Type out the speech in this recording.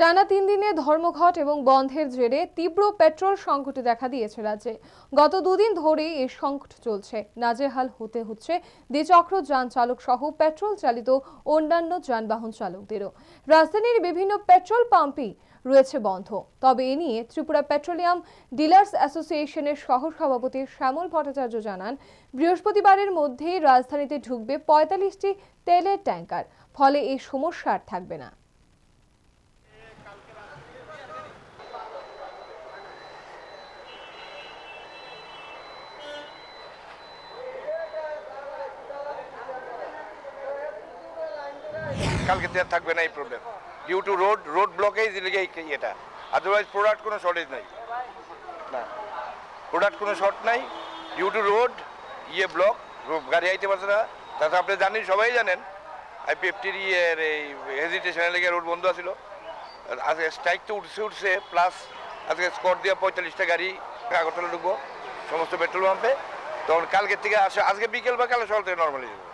টানা তিন দিনে ধর্মঘট এবং বন্ধের জেরে তীব্র পেট্রোল সংকটে দেখা দিয়েছে রাজ্যে গত দুদিন ধরেই এই সংকট চলছে নাজেহাল হতে হচ্ছে দ্বিচক্র যান চালক সহ পেট্রোল চালিত অন্যান্য যানবাহন চালকদেরও রাজধানীর বিভিন্ন পেট্রোল পাম্পই রয়েছে বন্ধ তবে এ নিয়ে ত্রিপুরা পেট্রোলিয়াম ডিলার্স অ্যাসোসিয়েশনের সহ সভাপতি শ্যামল ভট্টাচার্য জানান বৃহস্পতিবারের মধ্যেই রাজধানীতে ঢুকবে পঁয়তাল্লিশটি তেলের ট্যাঙ্কার ফলে এই সমস্যা আর থাকবে না কালকে থাকবে না এই problem due to road road ব্লকেই এই এটা আদারওয়াইজ প্রোডাক্ট কোনো শর্টেজ নাই না প্রোডাক্ট কোনো শর্ট নাই ডিউ টু রোড ইয়ে ব্লক গাড়ি আইতে পারছে না তাছাড়া আপনি জানেন সবাই জানেন আইপিএফটির ইয়ের এই হেজিটেশনে লেগে রোড বন্ধ আছিল আজকে স্ট্রাইক তো উঠছে উঠছে প্লাস আজকে স্কট দিয়ে পঁয়তাল্লিশটা গাড়ি আগরতলা ঢুকবো সমস্ত পেট্রোল পাম্পে তখন কালকের থেকে আসে আজকে বিকেল বা কাল সকাল থেকে নর্মালি যাবে